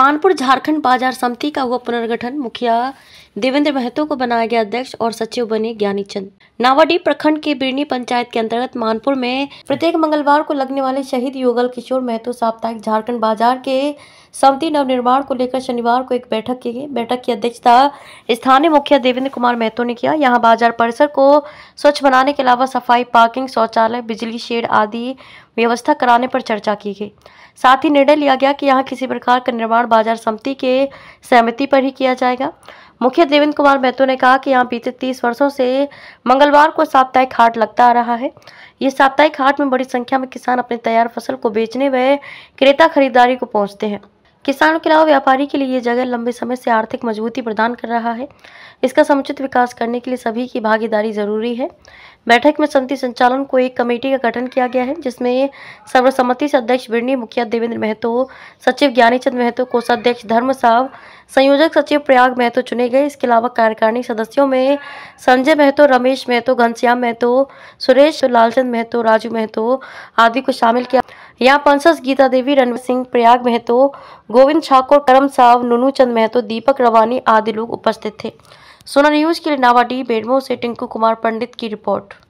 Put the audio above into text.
मानपुर झारखंड बाजार समिति का हुआ पुनर्गठन मुखिया देवेंद्र महतो को बनाया गया अध्यक्ष और सचिव बने ज्ञानी चंद नावाडी प्रखंड के बिरनी पंचायत के अंतर्गत मानपुर में प्रत्येक मंगलवार को लगने वाले शहीद युगल किशोर महतो साप्ताहिक झारखंड बाजार के समिति नवनिर्माण को लेकर शनिवार को एक बैठक की गई बैठक की अध्यक्षता स्थानीय मुखिया देवेंद्र कुमार महतो ने किया यहाँ बाजार परिसर को स्वच्छ बनाने के अलावा सफाई पार्किंग शौचालय बिजली शेड आदि व्यवस्था कराने पर चर्चा की गई साथ ही निर्णय लिया गया कि यहाँ किसी प्रकार का निर्माण बाजार समिति के सहमति पर ही किया जाएगा मुखिया देवेंद्र कुमार महतो ने कहा कि यहाँ बीते तीस वर्षों से मंगलवार को साप्ताहिक हाट लगता आ रहा है ये साप्ताहिक हाट में बड़ी संख्या में किसान अपने तैयार फसल को बेचने व क्रेता खरीदारी को पहुँचते हैं किसानों के अलावा व्यापारी के लिए ये जगह लंबे समय से आर्थिक मजबूती प्रदान कर रहा है इसका समुचित विकास करने के लिए सभी की भागीदारी जरूरी है बैठक में समिति संचालन को एक कमेटी का गठन किया गया है जिसमें सर्वसम्मति से अध्यक्ष बिरनी मुखिया देवेंद्र महतो सचिव ज्ञानी चंद महतो कोषाध्यक्ष धर्म साहब संयोजक सचिव प्रयाग महतो चुने गए इसके अलावा कार्यकारिणी सदस्यों में संजय महतो रमेश महतो घनश्याम महतो सुरेश लालचंद महतो राजू महतो आदि को शामिल किया यहाँ पंसस गीता देवी रणवीर सिंह प्रयाग महतो गोविंद ठाकुर करम साव नुनू चंद महतो दीपक रवानी आदि लोग उपस्थित थे सोना न्यूज के लिए नावाडी बेडमो से टिंकू कुमार पंडित की रिपोर्ट